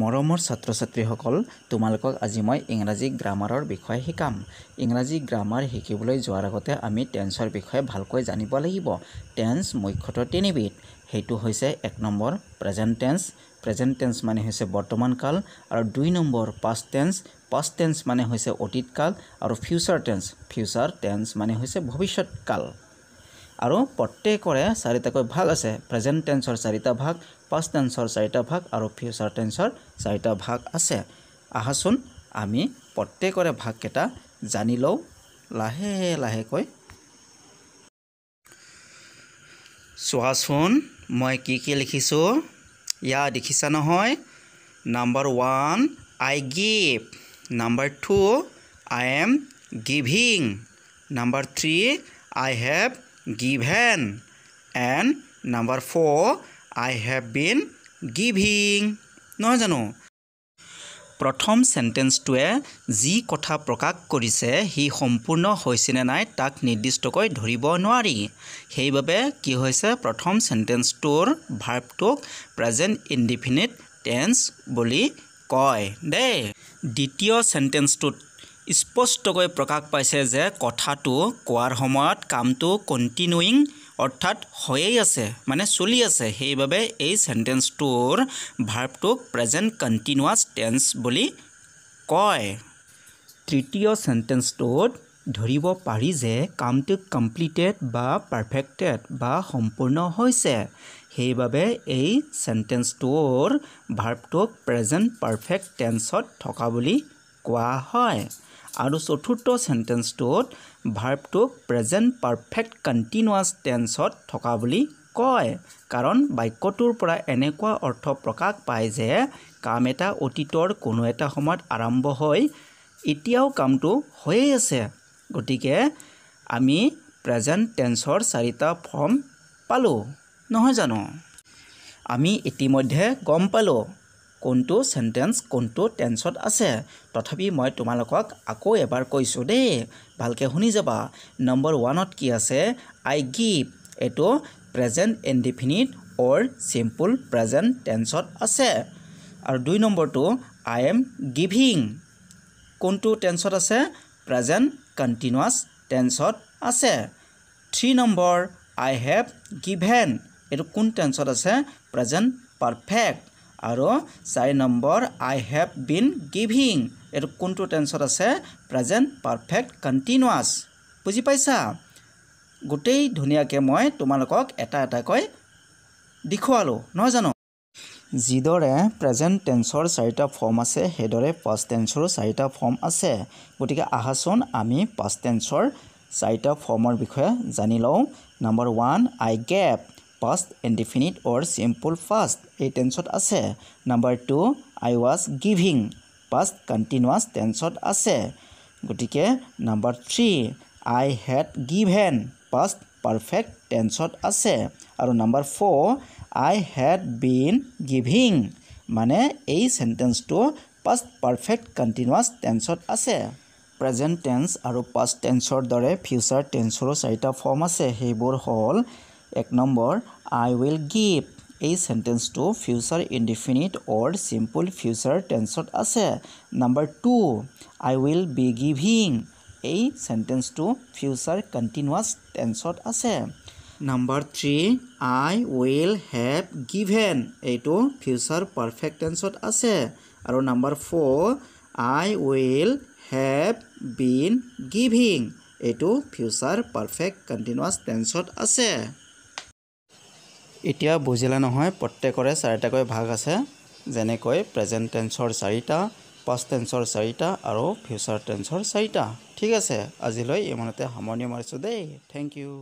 মৰমৰ ছাত্ৰ ছাত্ৰীসকল তোমালোকক আজি মই ইংৰাজী গ্ৰামাৰৰ বিষয়ে শিকাম ইংৰাজী গ্ৰামাৰ শিকিবলৈ যোৱাৰ আগতে আমি টেন্সৰ বিষয়ে ভালকৈ জানিব লাগিব টেন্স মুখ্যতঃ তিনিবিধ সেইটো হৈছে এক number present tense present tense মানে হৈছে বৰ্তমান কাল আৰু দুই number past tense past tense মানে হৈছে অতীত কাল আৰু ফিউচাৰ টেন্স ফিউচাৰ টেন্স মানে হৈছে ভৱিষ্যৎ কাল আৰু প্ৰত্যেকৰে চাৰিটাকৈ ভাগ আছে প্ৰেজেণ্ট টেন্সৰ চাৰিটা ভাগ পাষ্ট টেন্সৰ চাৰিটা ভাগ আৰু ফিউচাৰ টেন্সৰ চাৰিটা ভাগ আছে আহাচোন আমি প্ৰত্যেকৰে ভাগকেইটা জানি লওঁ লাহে লাহেকৈ চোৱাচোন মই কি কি লিখিছোঁ ইয়াত দেখিছা নহয় number one I give number two I am giving number three I have given and number 4 i have been giving no jano প্ৰথম চেণ্টেন্সটোৱে যি কথা প্ৰকাশ কৰিছে সি সম্পূৰ্ণ হৈছেনে নাই তাক নিৰ্দিষ্টকৈ ধৰিব নোৱাৰি সেইবাবে কি হৈছে প্ৰথম চেণ্টেন্সটোৰ ভাৰ্বটোক প্ৰেজেণ্ট ইনডিফিনিট টেন্স বুলি কয় দেই দ্বিতীয় চেণ্টেন্সটোত স্পষ্টকৈ প্ৰকাশ পাইছে যে কথাটো কোৱাৰ সময়ত কামটো কণ্টিনিউইং অৰ্থাৎ হৈয়েই আছে মানে চলি আছে সেইবাবে এই চেণ্টেন্সটোৰ ভাৰ্বটোক প্ৰেজেণ্ট কণ্টিনিউৱাছ টেন্স বুলি কয় তৃতীয় চেণ্টেঞ্চটোত ধৰিব পাৰি যে কামটো কমপ্লিটেড বা পাৰফেক্টেড বা সম্পূৰ্ণ হৈছে সেইবাবে এই চেণ্টেন্সটোৰ ভাৰ্বটোক প্ৰেজেণ্ট পাৰফেক্ট টেন্সত থকা বুলি কোৱা হয় আৰু চতুৰ্থ চেণ্টেন্সটোত ভাৰ্বটোক প্ৰেজেণ্ট পাৰফেক্ট কণ্টিনিউৱাছ টেন্সত থকা বুলি কয় কাৰণ বাক্যটোৰ পৰা এনেকুৱা অৰ্থ প্ৰকাশ পায় যে কাম এটা অতীতৰ কোনো এটা সময়ত আৰম্ভ হৈ এতিয়াও কামটো হৈয়ে আছে গতিকে আমি প্ৰেজেণ্ট টেন্সৰ চাৰিটা ফৰ্ম পালোঁ নহয় জানো আমি ইতিমধ্যে গম পালোঁ কোনটো চেণ্টেন্স কোনটো টেন্সত আছে তথাপি মই তোমালোকক আকৌ এবাৰ কৈছোঁ দেই ভালকৈ শুনি যাবা নম্বৰ ওৱানত কি আছে আই গিভ এইটো present indefinite or simple present টেন্সত আছে আৰু দুই নম্বৰটো আই এম গিভিং কোনটো টেন্সত আছে প্ৰেজেণ্ট কণ্টিনিউৱাছ টেন্সত আছে three number I have given এইটো কোন টেন্সত আছে প্ৰেজেণ্ট পাৰফেক্ট আৰু চাৰি number I have been giving এইটো কোনটো টেন্সত আছে প্ৰেজেণ্ট পাৰফেক্ট কণ্টিনিউৱাছ বুজি পাইছা গোটেই ধুনীয়াকৈ মই তোমালোকক এটা এটাকৈ দেখুৱালোঁ নহয় জানো যিদৰে প্ৰেজেণ্ট টেন্সৰ চাৰিটা ফৰ্ম আছে সেইদৰে পাষ্ট টেন্সৰো চাৰিটা ফৰ্ম আছে গতিকে আহাচোন আমি পাষ্ট টেন্সৰ চাৰিটা ফৰ্মৰ বিষয়ে জানি লওঁ number one I gave past indefinite or simple past এই টেন্সত আছে number two I was giving past continuous টেন্সত আছে গতিকে number three I had given past perfect টেন্সত আছে আৰু number four I had been giving মানে এই চেণ্টেন্সটো past পাৰফেক্ট কণ্টিনিউৱাছ টেন্সত আছে প্ৰেজেণ্ট টেন্স আৰু পাষ্ট টেন্সৰ দৰে ফিউচাৰ টেন্সৰো চাৰিটা ফৰ্ম আছে সেইবোৰ হ'ল এক নম্বৰ আই উইল গিভ এই চেণ্টেন্সটো future indefinite or simple future টেন্সত আছে number two I will be giving এই চেণ্টেন্সটো ফিউচাৰ কণ্টিনিউৱাছ টেন্সত আছে number three I will have given এইটো ফিউচাৰ পাৰফেক্ট টেন্সত আছে আৰু number four I will have been giving এইটো ফিউচাৰ পাৰফেক্ট কণ্টিনিউৱাছ টেন্সত আছে এতিয়া বুজিলে নহয় প্ৰত্যেকৰে চাৰিটাকৈ ভাগ আছে যেনেকৈ প্ৰেজেণ্ট টেঞ্চৰ চাৰিটা পাষ্ট টেঞ্চৰ চাৰিটা আৰু ফিউচাৰ টেঞ্চৰ চাৰিটা ঠিক আছে আজিলৈ ইমানতে সামৰণি মাৰিছোঁ দেই থেংক ইউ